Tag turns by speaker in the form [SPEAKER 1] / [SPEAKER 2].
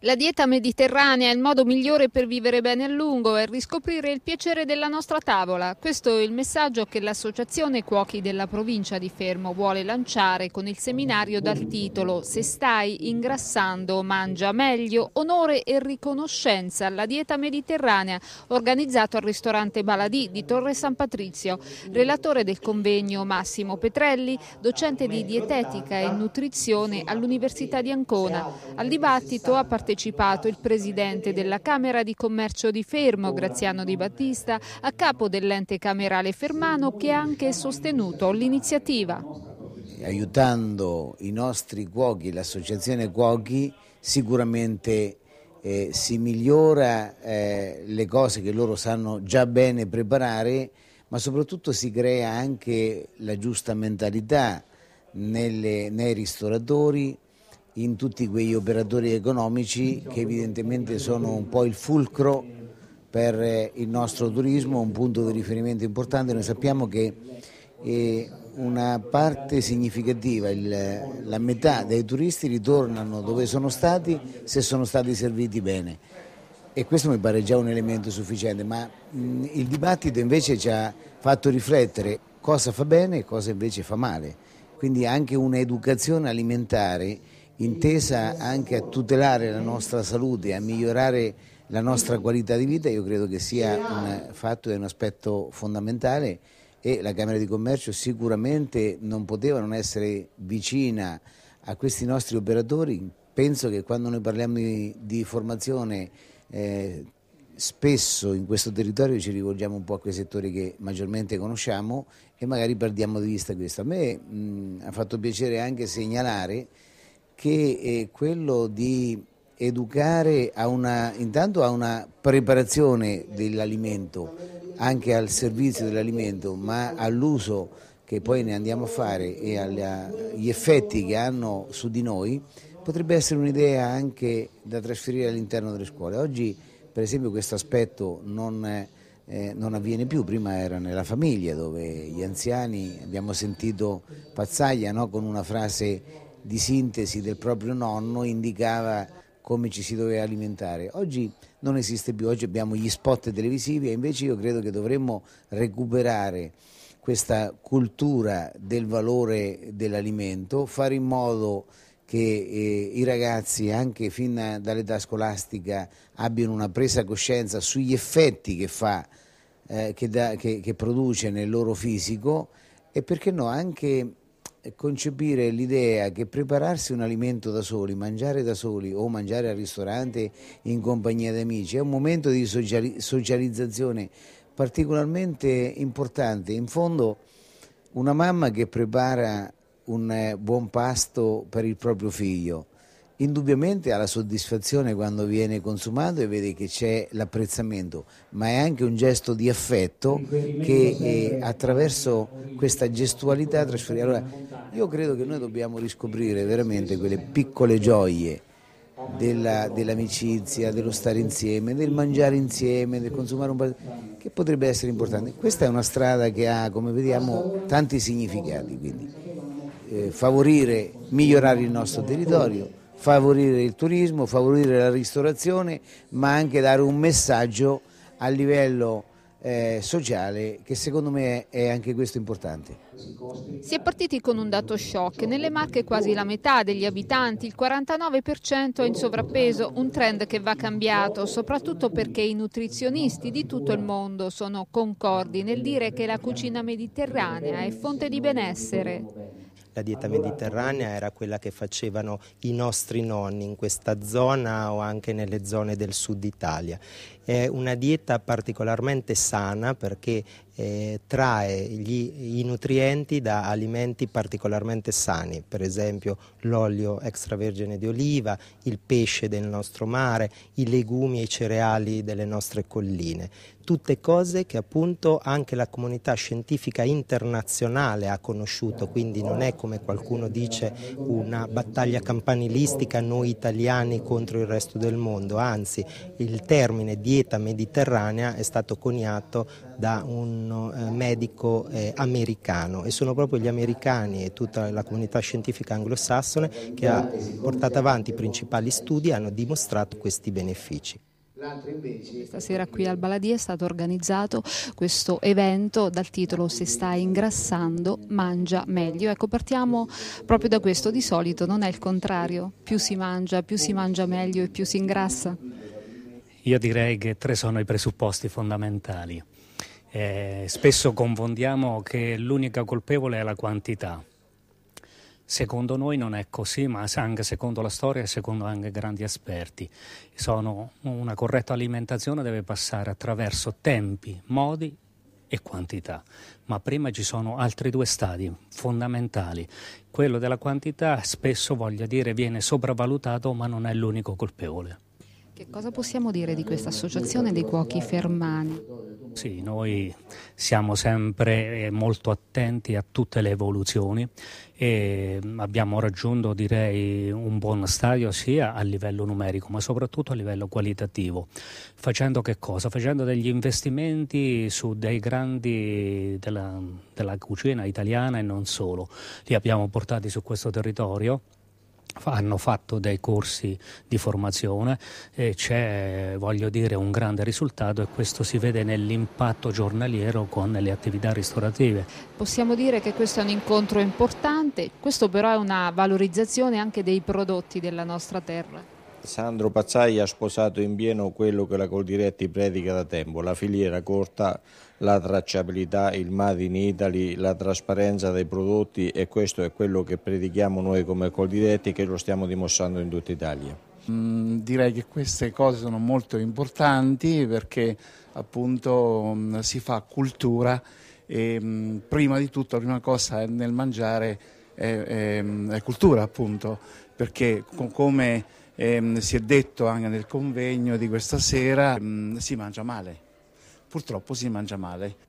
[SPEAKER 1] La dieta mediterranea è il modo migliore per vivere bene a lungo e riscoprire il piacere della nostra tavola. Questo è il messaggio che l'Associazione Cuochi della provincia di Fermo vuole lanciare con il seminario dal titolo Se stai ingrassando, mangia meglio, onore e riconoscenza alla dieta mediterranea, organizzato al ristorante Baladì di Torre San Patrizio. Relatore del convegno Massimo Petrelli, docente di dietetica e nutrizione all'Università di Ancona. Al dibattito ha partecipato partecipato il presidente della Camera di Commercio di Fermo, Graziano Di Battista, a capo dell'ente camerale Fermano che ha anche sostenuto l'iniziativa.
[SPEAKER 2] Aiutando i nostri cuochi, l'associazione cuochi, sicuramente eh, si migliora eh, le cose che loro sanno già bene preparare, ma soprattutto si crea anche la giusta mentalità nelle, nei ristoratori, in tutti quegli operatori economici che evidentemente sono un po' il fulcro per eh, il nostro turismo, un punto di riferimento importante. Noi sappiamo che eh, una parte significativa, la metà dei turisti ritornano dove sono stati se sono stati serviti bene. E questo mi pare già un elemento sufficiente, ma il dibattito invece ci ha fatto riflettere cosa fa bene e cosa invece fa male. Quindi anche un'educazione alimentare intesa anche a tutelare la nostra salute, a migliorare la nostra qualità di vita, io credo che sia un fatto e un aspetto fondamentale e la Camera di Commercio sicuramente non poteva non essere vicina a questi nostri operatori. Penso che quando noi parliamo di, di formazione eh, spesso in questo territorio ci rivolgiamo un po' a quei settori che maggiormente conosciamo e magari perdiamo di vista questo. A me mh, ha fatto piacere anche segnalare che è eh, quello di educare a una, intanto a una preparazione dell'alimento, anche al servizio dell'alimento, ma all'uso che poi ne andiamo a fare e agli effetti che hanno su di noi, potrebbe essere un'idea anche da trasferire all'interno delle scuole. Oggi per esempio questo aspetto non, eh, non, avviene più, prima era nella famiglia dove gli anziani, abbiamo sentito Pazzaglia no? con una frase di sintesi del proprio nonno indicava come ci si doveva alimentare. Oggi non esiste più, oggi abbiamo gli spot televisivi e invece io credo che dovremmo recuperare questa cultura del valore dell'alimento, fare in modo che eh, i ragazzi anche fin dall'età scolastica abbiano una presa coscienza sugli effetti che, fa, eh, che, da, che, che produce nel loro fisico e perché no anche concepire l'idea che prepararsi un alimento da soli, mangiare da soli o mangiare al ristorante in compagnia di amici è un momento di socializzazione particolarmente importante. In fondo una mamma che prepara un eh, buon pasto per il proprio figlio indubbiamente ha la soddisfazione quando viene consumato e vede che c'è l'apprezzamento, ma è anche un gesto di affetto che eh, attraverso questa gestualità trasferisce. Allora, io credo che noi dobbiamo riscoprire veramente quelle piccole gioie della, dell'amicizia, dello stare insieme, del mangiare insieme, del consumare un prodotto, che potrebbe essere importante. Questa è una strada che ha, come vediamo, tanti significati, quindi eh, favorire, migliorare il nostro territorio favorire il turismo, favorire la ristorazione, ma anche dare un messaggio a livello eh, sociale che secondo me è anche questo importante.
[SPEAKER 1] Si è partiti con un dato shock. Nelle Marche quasi la metà degli abitanti, il 49% è in sovrappeso, un trend che va cambiato, soprattutto perché i nutrizionisti di tutto il mondo sono concordi nel dire che la cucina mediterranea è fonte di benessere
[SPEAKER 3] la dieta mediterranea era quella che facevano i nostri nonni in questa zona o anche nelle zone del sud Italia. È una dieta particolarmente sana perché eh, trae gli, i nutrienti da alimenti particolarmente sani, per esempio l'olio extravergine di oliva, il pesce del nostro mare, i legumi e i cereali delle nostre colline. Tutte cose che appunto anche la comunità scientifica internazionale ha conosciuto, quindi non è come qualcuno dice una battaglia campanilistica noi italiani contro il resto del mondo, anzi il termine dieta mediterranea è stato coniato da un eh, medico eh, americano e sono proprio gli americani e tutta la comunità scientifica anglosassone che ha portato avanti i principali studi e hanno dimostrato questi benefici.
[SPEAKER 1] Stasera qui al Baladì è stato organizzato questo evento dal titolo Se stai ingrassando, mangia meglio. Ecco, partiamo proprio da questo. Di solito non è il contrario. Più si mangia, più si mangia meglio e più si ingrassa.
[SPEAKER 4] Io direi che tre sono i presupposti fondamentali. Eh, spesso confondiamo che l'unica colpevole è la quantità. Secondo noi non è così, ma anche secondo la storia e secondo anche grandi esperti. Sono una corretta alimentazione deve passare attraverso tempi, modi e quantità, ma prima ci sono altri due stadi fondamentali. Quello della quantità spesso voglio dire viene sopravvalutato, ma non è l'unico colpevole.
[SPEAKER 1] Che cosa possiamo dire di questa associazione dei cuochi fermani?
[SPEAKER 4] Sì, noi siamo sempre eh, molto attenti a tutte le evoluzioni e mm, abbiamo raggiunto direi un buon stadio sia a livello numerico ma soprattutto a livello qualitativo. Facendo che cosa? Facendo degli investimenti su dei grandi della, della cucina italiana e non solo. Li abbiamo portati su questo territorio hanno fatto dei corsi di formazione e c'è, voglio dire, un grande risultato e questo si vede nell'impatto giornaliero con le attività ristorative.
[SPEAKER 1] Possiamo dire che questo è un incontro importante, questo però è una valorizzazione anche dei prodotti della nostra terra.
[SPEAKER 3] Sandro Pazzai ha sposato in pieno quello che la Coldiretti predica da tempo, la filiera corta, la tracciabilità, il made in Italy, la trasparenza dei prodotti e questo è quello che predichiamo noi come Coldiretti e che lo stiamo dimostrando in tutta Italia. Mm,
[SPEAKER 2] direi che queste cose sono molto importanti perché appunto mm, si fa cultura e mm, prima di tutto la prima cosa nel mangiare è, è, mm, è cultura appunto perché come ehm, si è detto anche nel convegno di questa sera, ehm, si mangia male, purtroppo si mangia male.